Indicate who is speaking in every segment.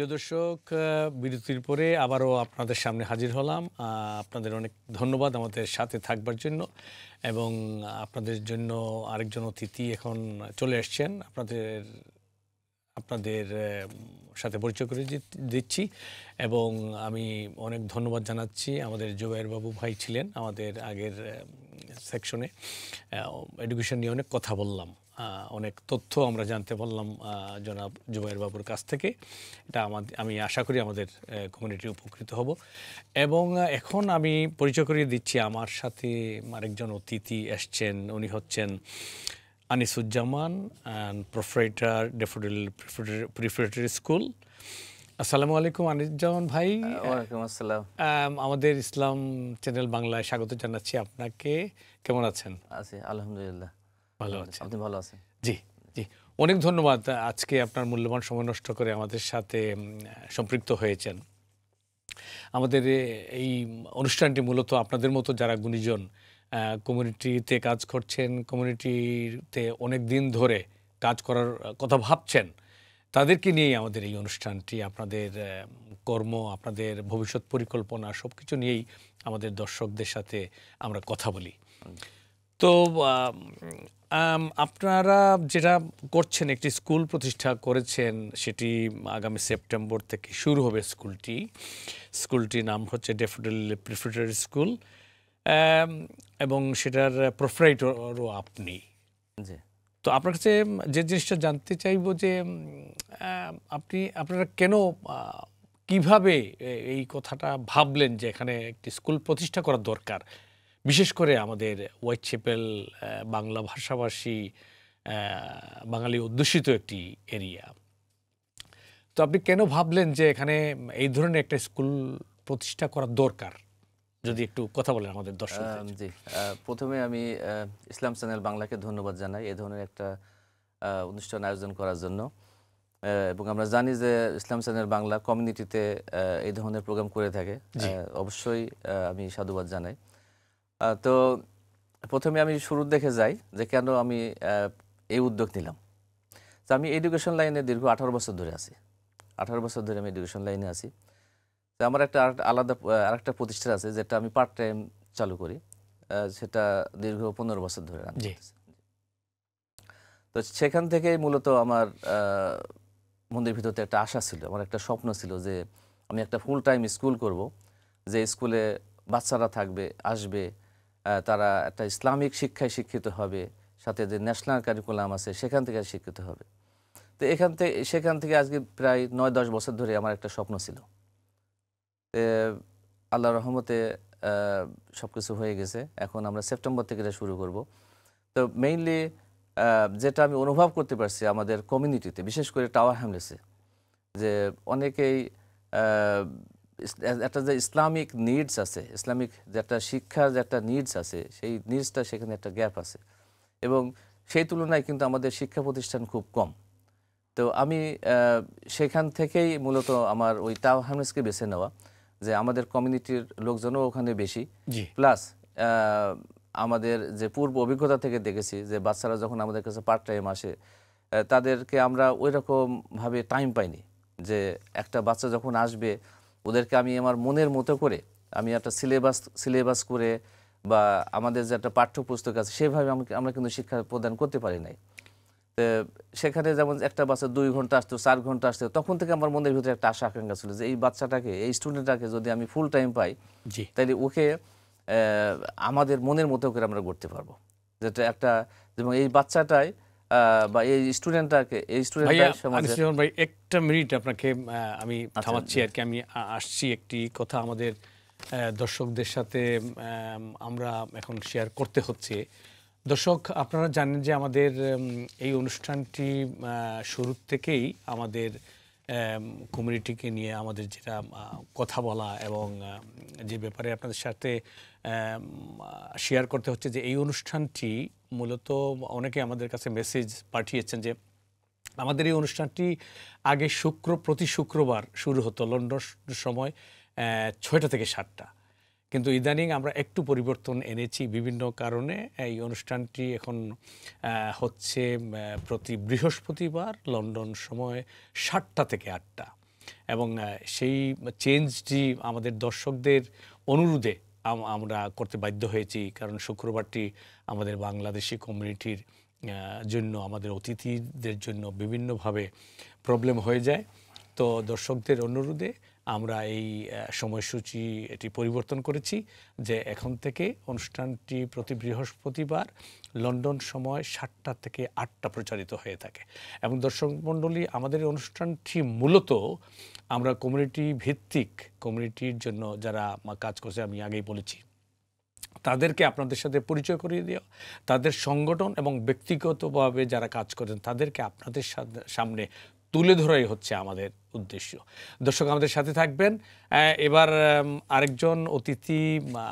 Speaker 1: প্রিয় দর্শক বিরতির পরে আবারও আপনাদের সামনে হাজির হলাম আপনাদের অনেক ধন্যবাদ আমাদের সাথে থাকবার জন্য এবং আপনাদের জন্য আরেকজন অতিথি এখন চলে আসছেন আপনাদের আপনাদের সাথে পরিচয় করে দিচ্ছি এবং আমি অনেক ধন্যবাদ জানাচ্ছি আমাদের জোবায়ের বাবু ভাই ছিলেন আমাদের আগের সেকশনে এডুকেশন নিয়ে অনেক কথা বললাম অনেক তথ্য আমরা জানতে পারলাম জনাব জুবাইর বাবুর কাছ থেকে এটা আমাদের আমি আশা করি আমাদের কমিউনিটি উপকৃত হব এবং এখন আমি পরিচয় করিয়ে দিচ্ছি আমার সাথে আরেকজন অতিথি এসছেন উনি হচ্ছেন Anisuzzaman and proprietor Daffodil preparatory school আসসালামু আলাইকুম আনিসুজ্জামান ভাই ওয়ালাইকুম আসসালাম আমাদের ইসলাম চ্যানেল বাংলায় স্বাগত জানাচ্ছি আপনাকে কেমন আছেন আছি আলহামদুলিল্লাহ ভালো হ্যাঁ, আছে আপনি ভালো আছেন জি জি অনেক ধন্যবাদ আজকে আপনার মূল্যবান সময় নষ্ট করে আমাদের সাথে সম্পৃক্ত হয়েছেন আমাদের এই অনুষ্ঠানটি মূলত আপনাদের মতো যারা গুণীজন কমিউনিটিতে কাজ করছেন কমিউনিটিতে অনেক দিন ধরে কাজ করার কথা ভাবছেন তাদেরকে নিয়েই আমাদের এই অনুষ্ঠানটি আপনাদের কর্ম আপনাদের ভবিষ্যৎ পরিকল্পনা সব কিছু নিয়েই আমাদের দর্শকদের সাথে আমরা কথা বলি তো আপনারা যেটা করছেন একটি স্কুল প্রতিষ্ঠা করেছেন সেটি আগামী সেপ্টেম্বর থেকে শুরু হবে স্কুলটি স্কুলটির নাম হচ্ছে ডেফোডিল প্রিফেটারি স্কুল এবং সেটার প্রোফাইটরও আপনি জি তো আপনার কাছে যে জিনিসটা জানতে চাইব যে আপনি আপনারা কেন কিভাবে এই কথাটা ভাবলেন যে এখানে একটি স্কুল প্রতিষ্ঠা করা দরকার বিশেষ করে আমাদের হোয়াইট চেপেল বাংলা ভাষাভাষী বাঙালি অধ্যুষিত একটি এরিয়া তো আপনি কেন ভাবলেন যে এখানে এই ধরনের একটা স্কুল প্রতিষ্ঠা করা দরকার যদি একটু কথা বলেন আমাদের
Speaker 2: দর্শক জি প্রথমে আমি ইসলাম চ্যানেল বাংলাকে ধন্যবাদ জানাই এই ধরনের একটা অনুষ্ঠান আয়োজন করার জন্য এবং আমরা জানি যে ইসলাম চ্যানেল বাংলা কমিউনিটিতে এই ধরনের প্রোগ্রাম করে থাকে অবশ্যই আমি সাধুবাদ জানাই তো প্রথমে আমি শুরুর দেখে যাই যে কেন আমি এই উদ্যোগ নিলাম তো আমি এডুকেশন লাইনে দীর্ঘ আঠারো বছর ধরে আছি আঠারো বছর ধরে আমি এডুকেশন লাইনে আছি তো আমার একটা আলাদা আরেকটা প্রতিষ্ঠান আছে যেটা আমি পার্ট টাইম চালু করি সেটা দীর্ঘ পনেরো বছর ধরে তো সেখান থেকেই মূলত আমার মন্দির ভিতরতে একটা আশা ছিল আমার একটা স্বপ্ন ছিল যে আমি একটা ফুল টাইম স্কুল করব যে স্কুলে বাচ্চারা থাকবে আসবে তারা একটা ইসলামিক শিক্ষায় শিক্ষিত হবে সাথে যে ন্যাশনাল কারিকুলাম আছে সেখান থেকে শিক্ষিত হবে তো এখান থেকে সেখান থেকে আজকে প্রায় নয় দশ বছর ধরে আমার একটা স্বপ্ন ছিল আল্লাহ রহমতে সব কিছু হয়ে গেছে এখন আমরা সেপ্টেম্বর থেকে এটা শুরু করব তো মেইনলি যেটা আমি অনুভব করতে পারছি আমাদের কমিউনিটিতে বিশেষ করে টাওয়ার হ্যামলেসে যে অনেকেই একটা যে ইসলামিক নিডস আছে ইসলামিক যে একটা শিক্ষার যে একটা নিডস আছে সেই নিডসটা সেখানে একটা গ্যাপ আছে এবং সেই তুলনায় কিন্তু আমাদের শিক্ষা প্রতিষ্ঠান খুব কম তো আমি সেখান থেকেই মূলত আমার ওই তাও বেছে নেওয়া যে আমাদের কমিউনিটির লোকজনও ওখানে বেশি প্লাস আমাদের যে পূর্ব অভিজ্ঞতা থেকে দেখেছি যে বাচ্চারা যখন আমাদের কাছে পার্ট টাইম আসে তাদেরকে আমরা ওই রকমভাবে টাইম পাইনি যে একটা বাচ্চা যখন আসবে ওদেরকে আমি আমার মনের মতো করে আমি একটা সিলেবাস সিলেবাস করে বা আমাদের যে একটা পাঠ্যপুস্তক আছে সেভাবে আমাকে আমরা কিন্তু শিক্ষা প্রদান করতে পারি নাই সেখানে যেমন একটা বাচ্চা দুই ঘন্টা আসতো চার ঘন্টা আসতো তখন থেকে আমার মনের ভিতরে একটা আশা আকাঙ্ক্ষা ছিল যে এই বাচ্চাটাকে এই স্টুডেন্টটাকে যদি আমি ফুল টাইম পাই তাহলে ওকে আমাদের মনের মতো করে আমরা গড়তে পারবো যেটা একটা যেমন এই বাচ্চাটায় বা এই স্টুডেন্টটাকে এই স্টুডেন্ট
Speaker 1: ভাই একটা মিনিট আপনাকে আমি আচ্ছা। থামাচ্ছি আর কি আমি আসছি একটি কথা আমাদের দর্শকদের সাথে আমরা এখন শেয়ার করতে হচ্ছে দর্শক আপনারা জানেন যে আমাদের এই অনুষ্ঠানটি শুরুর থেকেই আমাদের কমিউনিটিকে নিয়ে আমাদের যেটা কথা বলা এবং যে ব্যাপারে আপনাদের সাথে শেয়ার করতে হচ্ছে যে এই অনুষ্ঠানটি মূলত অনেকে আমাদের কাছে মেসেজ পাঠিয়েছেন যে আমাদের এই অনুষ্ঠানটি আগে শুক্র প্রতি শুক্রবার শুরু হতো লন্ডন সময় ছয়টা থেকে সাতটা কিন্তু ইদানিং আমরা একটু পরিবর্তন এনেছি বিভিন্ন কারণে এই অনুষ্ঠানটি এখন হচ্ছে প্রতি বৃহস্পতিবার লন্ডন সময় সাতটা থেকে আটটা এবং সেই চেঞ্জটি আমাদের দর্শকদের অনুরোধে আমরা করতে বাধ্য হয়েছি কারণ শুক্রবারটি আমাদের বাংলাদেশি কমিউনিটির জন্য আমাদের অতিথিদের জন্য বিভিন্নভাবে প্রবলেম হয়ে যায় তো দর্শকদের অনুরোধে আমরা এই সময়সূচি এটি পরিবর্তন করেছি যে এখন থেকে অনুষ্ঠানটি প্রতি বৃহস্পতিবার লন্ডন সময় সাতটা থেকে আটটা প্রচারিত হয়ে থাকে এবং দর্শক মণ্ডলী আমাদের অনুষ্ঠানটি মূলত আমরা কমিউনিটি ভিত্তিক কমিউনিটির জন্য যারা কাজ করছে আমি আগেই বলেছি তাদেরকে আপনাদের সাথে পরিচয় করিয়ে দেওয়া তাদের সংগঠন এবং ব্যক্তিগতভাবে যারা কাজ করেন তাদেরকে আপনাদের সামনে তুলে ধরাই হচ্ছে আমাদের উদ্দেশ্য দর্শক আমাদের সাথে থাকবেন এবার আরেকজন অতিথি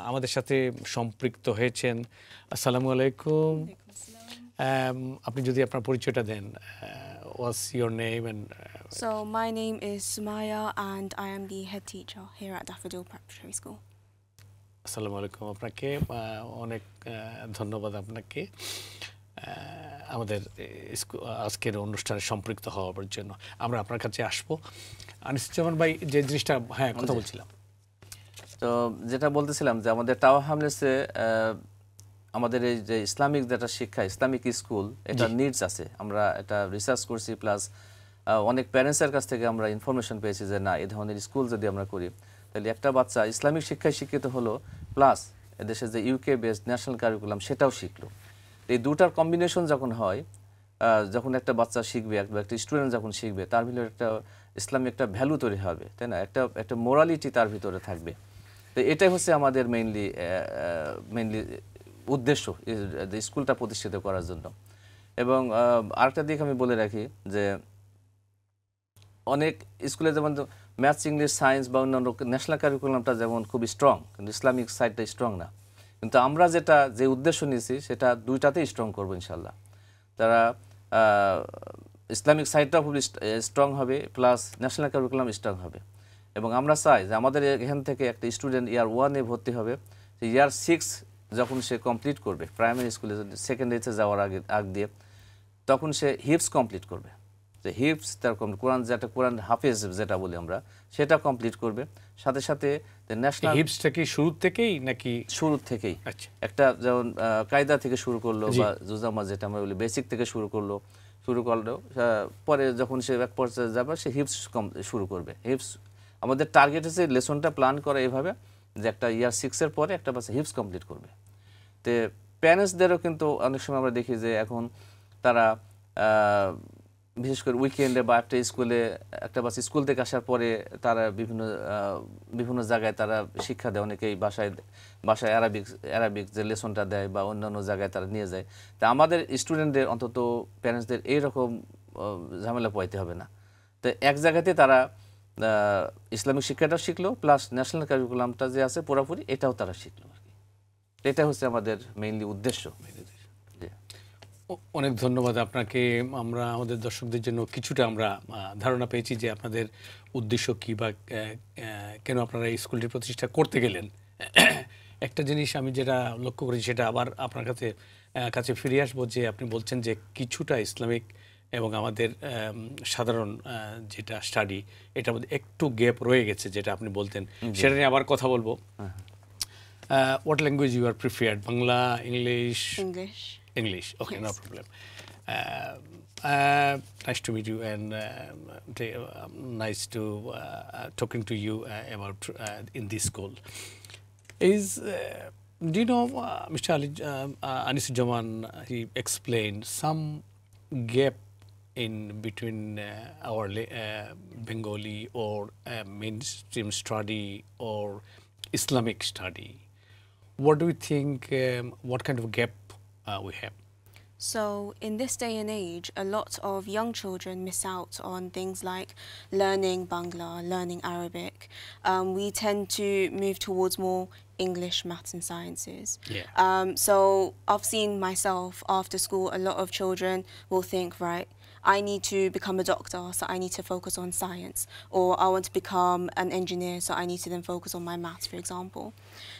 Speaker 1: আমাদের সাথে সম্পৃক্ত হয়েছেন আসসালামু আলাইকুম আপনি যদি আপনার পরিচয়টা দেন what's your name and uh,
Speaker 3: So my name is Sumaya and I am the head teacher here at Daffodil Preparatory School.
Speaker 1: আসসালামু আলাইকুম আপনাকে অনেক ধন্যবাদ আপনাকে আমাদের আজকের অনুষ্ঠানে সম্পৃক্ত হওয়ার জন্য আমরা আপনার কাছে আসবো আনিসুজ্জামান ভাই যে জিনিসটা হ্যাঁ কথা বলছিলাম
Speaker 2: তো যেটা বলতেছিলাম যে আমাদের টাওয়ার হামলেসে আমাদের এই যে ইসলামিক যেটা শিক্ষা ইসলামিক স্কুল এটা নিডস আছে আমরা এটা রিসার্চ করছি প্লাস অনেক প্যারেন্টসের কাছ থেকে আমরা ইনফরমেশন পেয়েছি যে না এ ধরনের স্কুল যদি আমরা করি তাহলে একটা বাচ্চা ইসলামিক শিক্ষায় শিক্ষিত হলো প্লাস এদেশে যে ইউকে বেসড ন্যাশনাল কারিকুলাম সেটাও শিখলো এই দুটার কম্বিনেশন যখন হয় যখন একটা বাচ্চা শিখবে একবার একটা স্টুডেন্ট যখন শিখবে তার ভিতরে একটা ইসলামে একটা ভ্যালু তৈরি হবে তাই না একটা একটা মোরালিটি তার ভিতরে থাকবে তো এটাই হচ্ছে আমাদের মেইনলি মেইনলি উদ্দেশ্য স্কুলটা প্রতিষ্ঠিত করার জন্য এবং আরেকটা দিক আমি বলে রাখি যে অনেক স্কুলে যেমন ম্যাথস ইংলিশ সায়েন্স বা অন্যান্য ন্যাশনাল কারিকুলামটা যেমন খুব স্ট্রং কিন্তু ইসলামিক সাইডটা স্ট্রং না কিন্তু আমরা যেটা যে উদ্দেশ্য নিয়েছি সেটা দুইটাতেই স্ট্রং করবো ইনশাল্লাহ তারা ইসলামিক সাইডটা খুব স্ট্রং হবে প্লাস ন্যাশনাল ক্যারিকুলাম স্ট্রং হবে এবং আমরা চাই যে আমাদের এখান থেকে একটা স্টুডেন্ট ইয়ার ওয়ানে ভর্তি হবে ইয়ার সিক্স যখন সে কমপ্লিট করবে প্রাইমারি স্কুলে সেকেন্ড এসে যাওয়ার আগে আগ দিয়ে তখন সে হিপস কমপ্লিট করবে যে হিপস তার কমপ্লিট কোরআন যেটা কোরআন হাফেজ যেটা বলি আমরা সেটা কমপ্লিট করবে সাথে সাথে ন্যাশনাল হিপসটা কি শুরু থেকেই নাকি শুরু থেকেই আচ্ছা। একটা যেমন কায়দা থেকে শুরু করলো বা জুজামা যেটা আমরা বলি বেসিক থেকে শুরু করলো শুরু করলো পরে যখন সে এক পর্যায়ে যাবে সে হিপস শুরু করবে হিপস আমাদের টার্গেট হচ্ছে লেসনটা প্ল্যান করা এভাবে যে একটা ইয়ার সিক্সের পরে একটা বাচ্চা হিপস কমপ্লিট করবে তো প্যারেন্টসদেরও কিন্তু অনেক সময় আমরা দেখি যে এখন তারা বিশেষ করে উইকেন্ডে বা একটা স্কুলে একটা বাস স্কুল থেকে আসার পরে তারা বিভিন্ন বিভিন্ন জায়গায় তারা শিক্ষা দেয় অনেকেই বাসায় বাসায় অ্যারাবিক অ্যারাবিক যে লেসনটা দেয় বা অন্যান্য জায়গায় তারা নিয়ে যায় তা আমাদের স্টুডেন্টদের অন্তত প্যারেন্টসদের এইরকম ঝামেলা পাইতে হবে না তো এক জায়গাতে তারা ইসলামিক শিক্ষাটা শিখলো প্লাস ন্যাশনাল কারিকুলামটা যে আছে পুরোপুরি এটাও তারা শিখলো আর কি এটা হচ্ছে আমাদের মেইনলি উদ্দেশ্য
Speaker 1: অনেক ধন্যবাদ আপনাকে আমরা আমাদের দর্শকদের জন্য কিছুটা আমরা ধারণা পেয়েছি যে আপনাদের উদ্দেশ্য কী বা কেন আপনারা এই স্কুলটি প্রতিষ্ঠা করতে গেলেন একটা জিনিস আমি যেটা লক্ষ্য করি সেটা আবার আপনার কাছে কাছে ফিরে আসবো যে আপনি বলছেন যে কিছুটা ইসলামিক এবং আমাদের সাধারণ যেটা স্টাডি এটার মধ্যে একটু গ্যাপ রয়ে গেছে যেটা আপনি বলতেন সেটা নিয়ে আবার কথা বলবো what language you are preferred Bangla English English English. Okay, yes. no problem. Uh, uh, nice to meet you and um, um, nice to uh, uh, talking to you about in this call. Is do you know Mr. Ali um, uh, Anis Jaman? He explained some gap in between uh, our uh, Bengali or uh, mainstream study or Islamic study. What do you think? Um, what kind of gap uh, we have.
Speaker 3: So in this day and age, a lot of young children miss out on things like learning Bangla, learning Arabic. Um, we tend to move towards more English, maths and sciences. Yeah. Um, so I've seen myself after school, a lot of children will think, right, I need to become a doctor, so I need to focus on science, or I want to become an engineer, so I need to then focus on my maths, for example.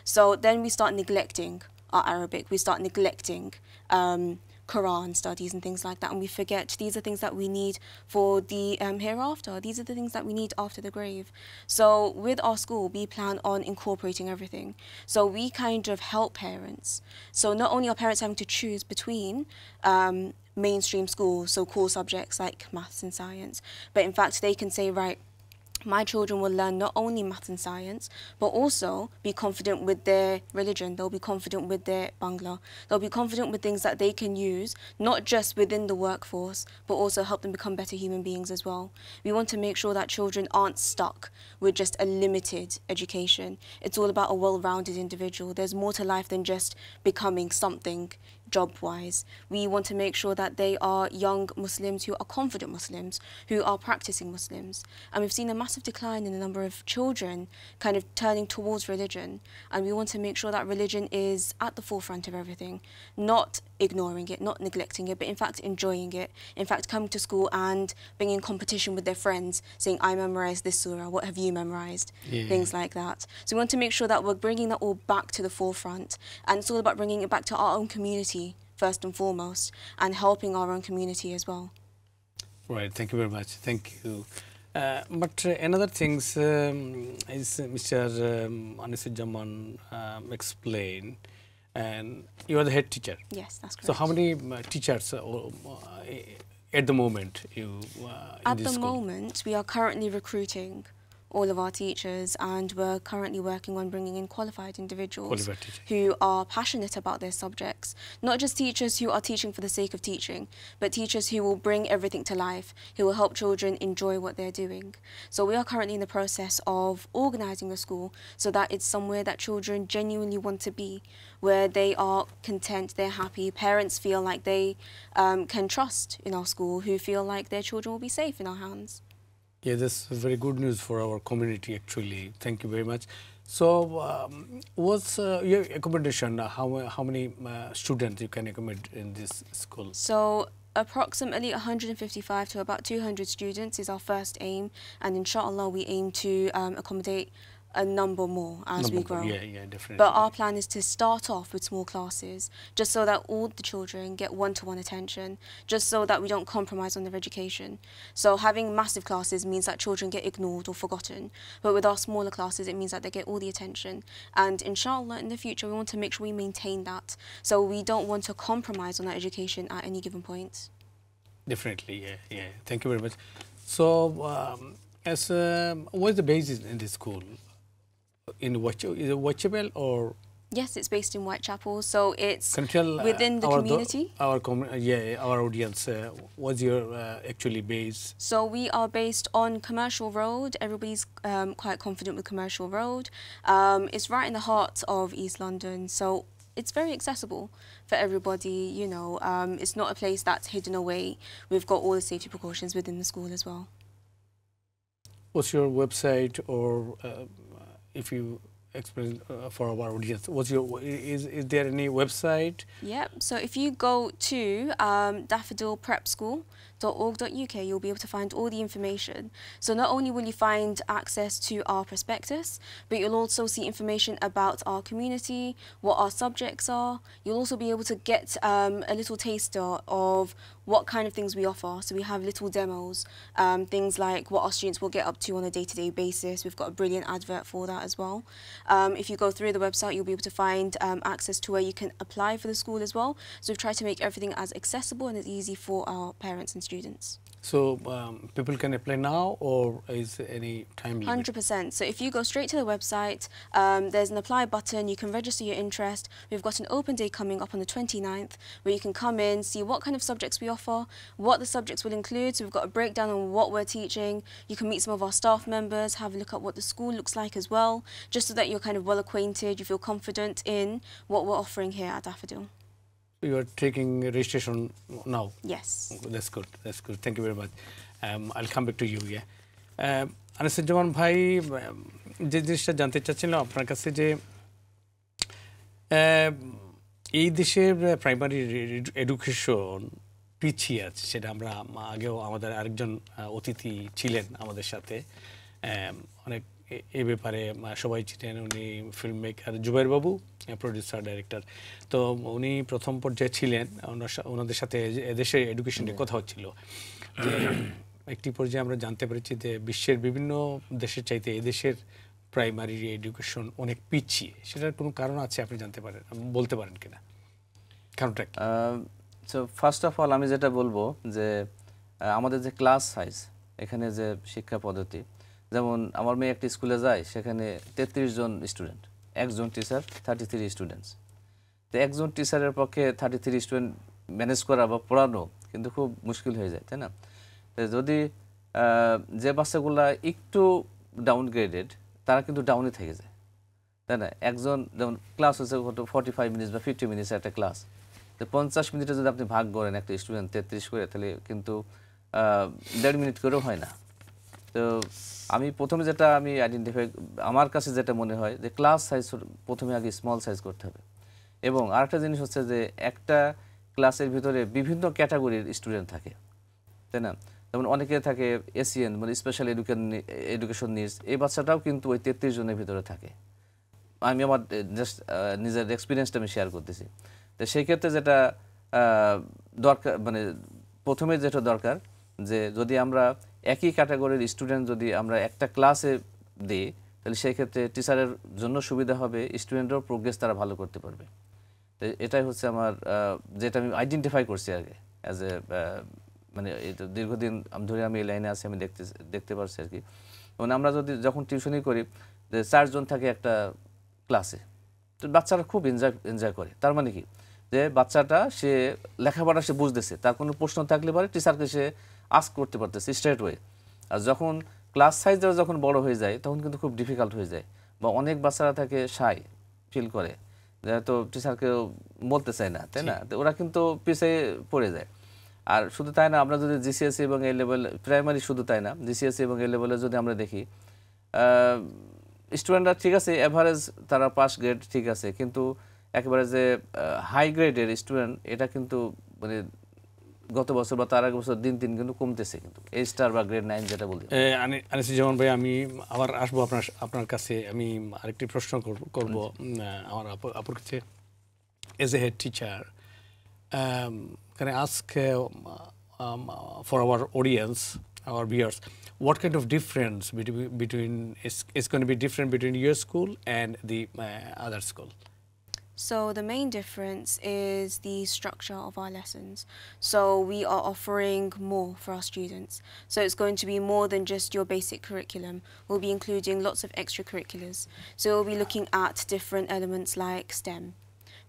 Speaker 3: So then we start neglecting are Arabic. We start neglecting um, Quran studies and things like that, and we forget these are things that we need for the um, hereafter. These are the things that we need after the grave. So with our school, we plan on incorporating everything. So we kind of help parents. So not only are parents having to choose between um, mainstream schools, so core subjects like maths and science, but in fact they can say, right, my children will learn not only math and science, but also be confident with their religion. They'll be confident with their Bangla. They'll be confident with things that they can use, not just within the workforce, but also help them become better human beings as well. We want to make sure that children aren't stuck with just a limited education. It's all about a well rounded individual. There's more to life than just becoming something job wise. We want to make sure that they are young Muslims who are confident Muslims, who are practicing Muslims. And we've seen a massive decline in the number of children kind of turning towards religion. And we want to make sure that religion is at the forefront of everything, not ignoring it, not neglecting it, but in fact enjoying it. In fact, coming to school and being in competition with their friends, saying, I memorized this surah, what have you memorized? Yeah. Things like that. So we want to make sure that we're bringing that all back to the forefront. And it's all about bringing it back to our own community, first and foremost, and helping our own community as well.
Speaker 1: Right, thank you very much. Thank you. Uh, but uh, another thing um, is Mr. Um, Anisud Jaman um, explained and you are the head teacher.
Speaker 3: Yes, that's correct. So how
Speaker 1: many uh, teachers uh, uh, at the moment you? at the school?
Speaker 3: moment, we are currently recruiting all of our teachers and we're currently working on bringing in qualified individuals qualified who are passionate about their subjects. Not just teachers who are teaching for the sake of teaching, but teachers who will bring everything to life, who will help children enjoy what they're doing. So we are currently in the process of organising a school so that it's somewhere that children genuinely want to be, where they are content, they're happy, parents feel like they um, can trust in our school, who feel like their children will be safe in our hands.
Speaker 1: Yeah, is very good news for our community actually. Thank you very much. So, um, what's uh, your accommodation? Uh, how, how many uh, students you can accommodate in this school?
Speaker 3: So, approximately 155 to about 200 students is our first aim and inshallah we aim to um, accommodate a number more as number we grow. More. Yeah, yeah, definitely. But our plan is to start off with small classes, just so that all the children get one-to-one attention, just so that we don't compromise on their education. So having massive classes means that children get ignored or forgotten. But with our smaller classes, it means that they get all the attention. And inshallah, in the future, we want to make sure we maintain that. So we don't want to compromise on our education at any given point.
Speaker 1: Definitely, yeah, yeah. Thank you very much. So, um, as um, what's the basis in this school? in what is Is it Whitechapel or?
Speaker 3: Yes, it's based in Whitechapel, so it's Control, uh, within the our community.
Speaker 1: our com yeah, our audience. Uh, what's your uh, actually base?
Speaker 3: So we are based on Commercial Road. Everybody's um, quite confident with Commercial Road. Um, it's right in the heart of East London, so it's very accessible for everybody. You know, um, it's not a place that's hidden away. We've got all the safety precautions within the school as well.
Speaker 1: What's your website or? Uh, if you explain uh, for our audience what's your is is there any website
Speaker 3: yep so if you go to um, daffodil prep school www.org.uk, you'll be able to find all the information. So not only will you find access to our prospectus, but you'll also see information about our community, what our subjects are. You'll also be able to get um, a little taster of what kind of things we offer. So we have little demos, um, things like what our students will get up to on a day-to-day -day basis. We've got a brilliant advert for that as well. Um, if you go through the website, you'll be able to find um, access to where you can apply for the school as well. So we've tried to make everything as accessible and as easy for our parents and students students.
Speaker 1: So um, people can apply now or is any time limit?
Speaker 3: 100%. So if you go straight to the website, um, there's an apply button, you can register your interest. We've got an open day coming up on the 29th where you can come in, see what kind of subjects we offer, what the subjects will include. So we've got a breakdown on what we're teaching. You can meet some of our staff members, have a look at what the school looks like as well, just so that you're kind of well acquainted, you feel confident in what we're offering here at Daffodil.
Speaker 1: you are taking registration now. Yes. That's good. That's good. Thank you very much. Um, I'll come back to you. Yeah. Anisuzzaman ভাই যে জিনিসটা জানতে চাচ্ছিলাম আপনার কাছে যে এই দেশের প্রাইমারি এডুকেশন পিছিয়ে আছে সেটা আমরা আগেও আমাদের আরেকজন অতিথি ছিলেন আমাদের সাথে অনেক এ ব্যাপারে সবাই চিনেন উনি ফিল্ম মেকার জুবের বাবু প্রডিউসার ডাইরেক্টর তো উনি প্রথম পর্যায়ে ছিলেন ওনাদের সাথে এদেশের এডুকেশন নিয়ে কথা হচ্ছিল যে একটি পর্যায়ে আমরা জানতে পেরেছি যে বিশ্বের বিভিন্ন দেশের চাইতে এদেশের প্রাইমারি এডুকেশন অনেক পিছিয়ে সেটার কোনো কারণ আছে আপনি জানতে পারেন বলতে পারেন কিনা
Speaker 2: কারণটা সো ফার্স্ট অফ অল আমি যেটা বলবো যে আমাদের যে ক্লাস সাইজ এখানে যে শিক্ষা পদ্ধতি যেমন আমার মেয়ে একটি স্কুলে যায় সেখানে তেত্রিশ জন স্টুডেন্ট একজন টিচার থার্টি থ্রি স্টুডেন্টস তো একজন টিচারের পক্ষে থার্টি থ্রি স্টুডেন্ট ম্যানেজ করা বা পড়ানো কিন্তু খুব মুশকিল হয়ে যায় তাই না তো যদি যে বাচ্চাগুলো একটু ডাউনগ্রেডেড তারা কিন্তু ডাউনে থেকে যায় তাই না একজন যেমন ক্লাস হচ্ছে হয়তো ফর্টি ফাইভ মিনিটস বা ফিফটি মিনিটস একটা ক্লাস তো পঞ্চাশ মিনিটে যদি আপনি ভাগ করেন একটা স্টুডেন্ট তেত্রিশ করে তাহলে কিন্তু দেড় মিনিট করেও হয় না তো আমি প্রথমে যেটা আমি আইডেন্টিফাই আমার কাছে যেটা মনে হয় যে ক্লাস সাইজ প্রথমে আগে স্মল সাইজ করতে হবে এবং আরেকটা জিনিস হচ্ছে যে একটা ক্লাসের ভিতরে বিভিন্ন ক্যাটাগরির স্টুডেন্ট থাকে তাই না যেমন অনেকে থাকে এসিএন e মানে স্পেশাল এডুকেশন এডুকেশন নিডস এই বাচ্চাটাও কিন্তু ওই তেত্রিশ জনের ভিতরে থাকে আমি আমার জাস্ট নিজের এক্সপিরিয়েন্সটা আমি শেয়ার করতেছি তো সেই ক্ষেত্রে যেটা দরকার মানে প্রথমে যেটা দরকার যে যদি আমরা একই ক্যাটাগরির স্টুডেন্ট যদি আমরা একটা ক্লাসে দিই তাহলে সেই ক্ষেত্রে টিচারের জন্য সুবিধা হবে স্টুডেন্টেরও প্রোগ্রেস তারা ভালো করতে পারবে তো এটাই হচ্ছে আমার যেটা আমি আইডেন্টিফাই করছি আগে অ্যাজ এ মানে দীর্ঘদিন ধরে আমি এই লাইনে আছি আমি দেখতে দেখতে পারছি আর কি মানে আমরা যদি যখন টিউশনই করি যে চারজন থাকে একটা ক্লাসে তো বাচ্চারা খুব এনজয় এনজয় করে তার মানে কি যে বাচ্চাটা সে লেখাপড়া সে বুঝতেছে তার কোনো প্রশ্ন থাকলে পরে টিচারকে সে আস্ক করতে পারতেছি স্ট্রেট ওয়ে আর যখন ক্লাস সাইজটা যখন বড় হয়ে যায় তখন কিন্তু খুব ডিফিকাল্ট হয়ে যায় বা অনেক বাচ্চারা থাকে সাই ফিল করে তো টিচারকে বলতে চায় না তাই না তো ওরা কিন্তু পিছিয়ে পড়ে যায় আর শুধু তাই না আমরা যদি জিসিএসসি e এবং এ লেভেল প্রাইমারি শুধু তাই না জিসিএসসি e এবং এ লেভেলে যদি আমরা দেখি স্টুডেন্টরা ঠিক আছে অ্যাভারেজ তারা পাস গ্রেড ঠিক আছে কিন্তু একেবারে যে হাই গ্রেডের স্টুডেন্ট এটা কিন্তু মানে গত বছর বা তার আগে বছর দিন দিন কিন্তু কমতেছে কিন্তু এই স্টার বা গ্রেড নাইন যেটা বলি
Speaker 1: আনিসি জামান ভাই আমি আবার আসবো আপনার আপনার কাছে আমি আরেকটি প্রশ্ন করব আচ্ছা। আমার আপুর কাছে এজ এ হেড টিচার কারণ আজকে for our audience our viewers what kind of difference between between is is can be different between your school and the other school
Speaker 3: So the main difference is the structure of our lessons. So we are offering more for our students. So it's going to be more than just your basic curriculum. We'll be including lots of extracurriculars. So we'll be looking at different elements like STEM.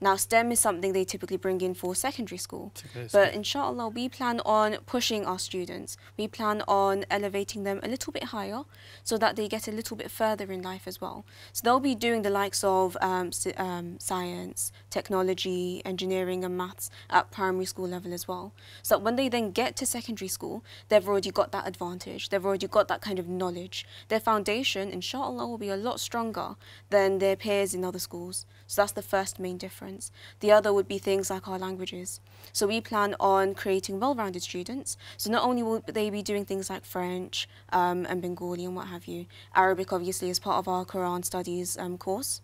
Speaker 3: Now, STEM is something they typically bring in for secondary school. but inshallah, we plan on pushing our students. We plan on elevating them a little bit higher so that they get a little bit further in life as well. So they'll be doing the likes of um, um, science, technology, engineering and maths at primary school level as well. So when they then get to secondary school, they've already got that advantage. They've already got that kind of knowledge. Their foundation, inshallah, will be a lot stronger than their peers in other schools. So that's the first main difference. The other would be things like our languages. So we plan on creating well-rounded students. So not only will they be doing things like French um, and Bengali and what have you, Arabic obviously is part of our Quran studies um, course.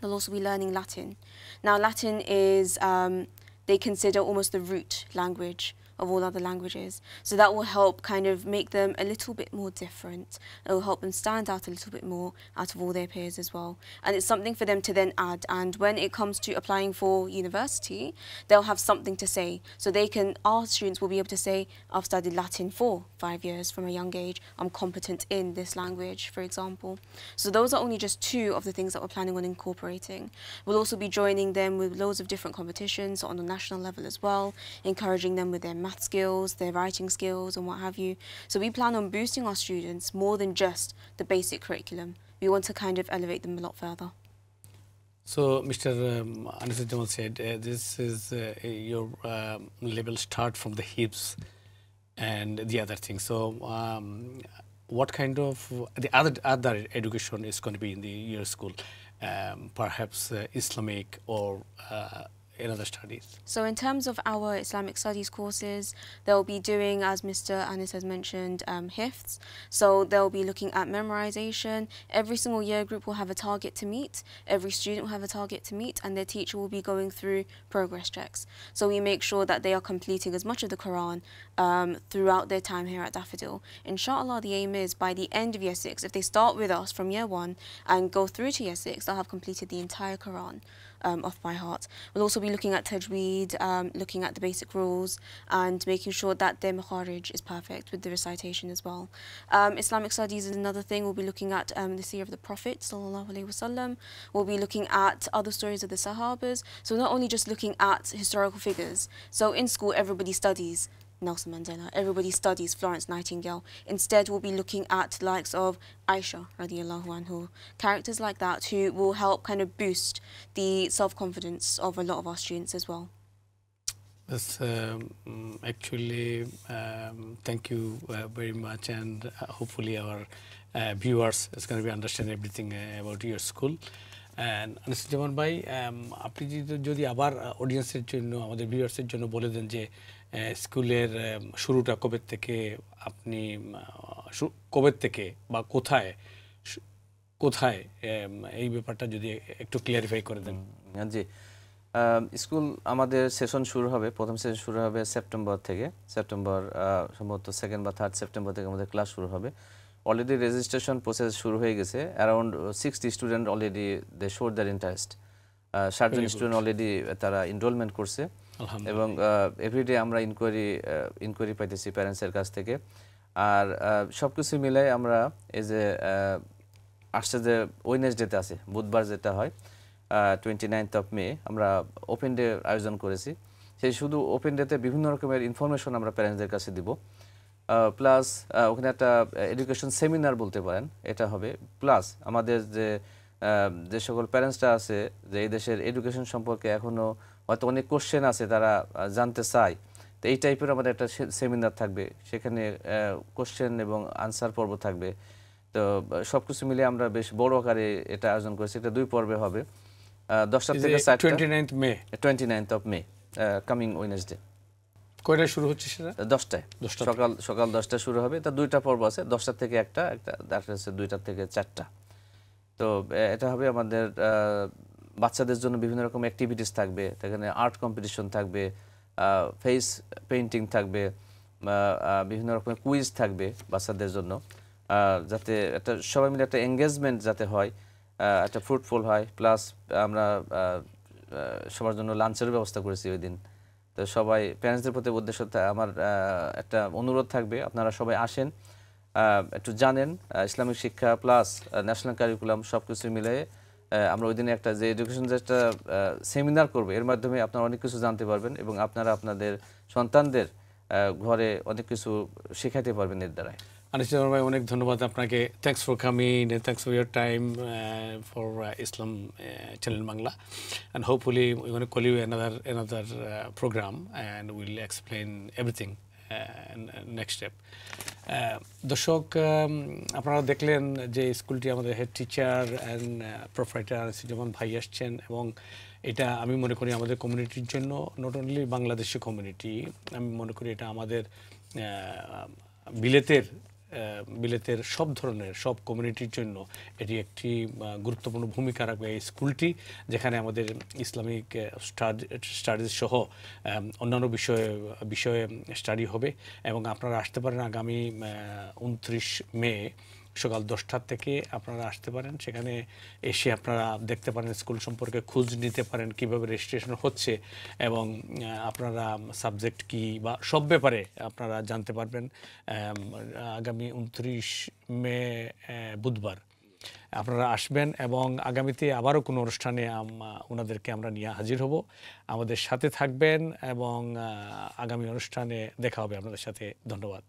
Speaker 3: They'll also be learning Latin. Now Latin is, um, they consider almost the root language of all other languages. So that will help kind of make them a little bit more different. It will help them stand out a little bit more out of all their peers as well. And it's something for them to then add. And when it comes to applying for university, they'll have something to say. So they can, our students will be able to say, I've studied Latin for five years from a young age. I'm competent in this language, for example. So those are only just two of the things that we're planning on incorporating. We'll also be joining them with loads of different competitions on a national level as well, encouraging them with their math math skills, their writing skills and what have you. So we plan on boosting our students more than just the basic curriculum. We want to kind of elevate them a lot further.
Speaker 1: So, Mr. Um, Jamal said, uh, this is uh, your um, label start from the hips and the other thing. So, um, what kind of the other other education is going to be in the your school? Um, perhaps uh, Islamic or uh, in other studies.
Speaker 3: So in terms of our Islamic studies courses, they'll be doing, as Mr. Anis has mentioned, um, HIFTs. So they'll be looking at memorization. Every single year group will have a target to meet. Every student will have a target to meet and their teacher will be going through progress checks. So we make sure that they are completing as much of the Quran um, throughout their time here at Daffodil. Inshallah, the aim is by the end of year six, if they start with us from year one and go through to year six, they'll have completed the entire Quran um, off by heart. We'll also be looking at tajweed, um, looking at the basic rules and making sure that the makharij is perfect with the recitation as well. Um, Islamic studies is another thing. We'll be looking at um, the seer of the Prophet wasallam. We'll be looking at other stories of the Sahabas. So not only just looking at historical figures. So in school, everybody studies Nelson Mandela. Everybody studies Florence Nightingale. Instead, we'll be looking at likes of Aisha radiallahu anhu, characters like that who will help kind of boost the self-confidence of a lot of our students as well.
Speaker 1: That's um, mm, actually, um, thank you uh, very much and uh, hopefully our uh, viewers is going to be understand everything uh, about your school. And ভাই আপনি যদি আবার অডিয়েন্সের জন্য আমাদের ভিউয়ার্সের জন্য বলে দেন স্কুলের শুরুটা কবে থেকে আপনি কবে থেকে বা কোথায় কোথায় এই ব্যাপারটা যদি
Speaker 2: একটু ক্লিয়ারিফাই করে দেন হ্যাঁ, জি স্কুল আমাদের সেশন শুরু হবে প্রথম সেশন শুরু হবে সেপ্টেম্বর থেকে সেপ্টেম্বর সম্ভবত সেকেন্ড বা থার্ড সেপ্টেম্বর থেকে আমাদের ক্লাস শুরু হবে অলরেডি রেজিস্ট্রেশন প্রসেস শুরু হয়ে গেছে around sixty student already they show their interest ষাটজন স্টুডেন্ট অলরেডি তারা এনরোলমেন্ট করছে এবং এভরিডে আমরা ইনকোয়ারি ইনকোয়ারি পাইতেছি প্যারেন্টসের কাছ থেকে আর সব কিছু মিলাই আমরা এই যে আসছে যে ওয়েনেসডেতে আছে বুধবার যেটা হয় টোয়েন্টি নাইনথ অফ মে আমরা ওপেন ডে আয়োজন করেছি সেই শুধু ওপেন ডেতে বিভিন্ন রকমের ইনফরমেশন আমরা প্যারেন্টসদের কাছে দিব প্লাস ওখানে একটা এডুকেশন সেমিনার বলতে পারেন এটা হবে প্লাস আমাদের যে যে সকল প্যারেন্টসরা আছে যে এই দেশের এডুকেশন সম্পর্কে এখনও হয়তো অনেক কোশ্চেন আছে তারা জানতে চায় তো এই টাইপের আমাদের একটা সেমিনার থাকবে সেখানে কোশ্চেন এবং আনসার পর্ব থাকবে তো সব কিছু মিলে আমরা বেশ বড় আকারে এটা আয়োজন করেছি এটা দুই পর্বে হবে দশটা থেকে twenty ninth May twenty ninth of May coming Wednesday
Speaker 1: কয়টা শুরু হচ্ছে সেটা
Speaker 2: দশটায় দশটা সকাল সকাল দশটায় শুরু হবে তা দুইটা পর্ব আছে দশটা থেকে একটা একটা দেখা যাচ্ছে দুইটা থেকে চারটা তো এটা হবে আমাদের বাচ্চাদের জন্য বিভিন্ন রকম অ্যাক্টিভিটিস থাকবে সেখানে আর্ট কম্পিটিশন থাকবে ফেস পেইন্টিং থাকবে বিভিন্ন রকমের কুইজ থাকবে বাচ্চাদের জন্য যাতে একটা সবাই মিলে একটা এঙ্গেজমেন্ট যাতে হয় একটা ফ্রুটফুল হয় প্লাস আমরা সবার জন্য লাঞ্চের ব্যবস্থা করেছি ওই দিন তো সবাই প্যারেন্টসদের প্রতি উদ্দেশ্য আমার একটা অনুরোধ থাকবে আপনারা সবাই আসেন একটু জানেন ইসলামিক শিক্ষা প্লাস ন্যাশনাল কারিকুলাম সব কিছু মিলে আমরা ওই দিনে একটা যে এডুকেশন যে একটা সেমিনার করব এর মাধ্যমে আপনারা অনেক কিছু জানতে পারবেন এবং আপনারা আপনাদের সন্তানদের ঘরে অনেক কিছু শেখাতে পারবেন এর দ্বারাই আনিসুর ভাই
Speaker 1: অনেক ধন্যবাদ আপনাকে thanks for coming thanks for your time for Islam channel Bangla and hopefully we want call you another another programme and will explain everything next step uh, দর্শক um, আপনারা দেখলেন যে স্কুলটি আমাদের হেড টিচার অ্যান্ড প্রোফাইটার যেমন ভাই আসছেন এবং এটা আমি মনে করি আমাদের কমিউনিটির জন্য নট অনলি বাংলাদেশি কমিউনিটি আমি মনে করি এটা আমাদের uh, বিলেতের বিলেতের সব ধরনের সব কমিউনিটির জন্য এটি একটি গুরুত্বপূর্ণ ভূমিকা রাখবে এই স্কুলটি যেখানে আমাদের ইসলামিক স্টাডিজ সহ অন্যান্য বিষয়ে বিষয়ে স্টাডি হবে এবং আপনারা আসতে পারেন আগামী উনত্রিশ মে সকাল দশটার থেকে আপনারা আসতে পারেন সেখানে এসে আপনারা দেখতে পারেন স্কুল সম্পর্কে খোঁজ নিতে পারেন কিভাবে রেজিস্ট্রেশন হচ্ছে এবং আপনারা সাবজেক্ট কি বা সব ব্যাপারে আপনারা জানতে পারবেন আগামী উনত্রিশ মে বুধবার আপনারা আসবেন এবং আগামীতে আবারও কোনো অনুষ্ঠানে ওনাদেরকে আমরা নিয়ে হাজির হব আমাদের সাথে থাকবেন এবং আগামী অনুষ্ঠানে দেখা হবে আপনাদের সাথে ধন্যবাদ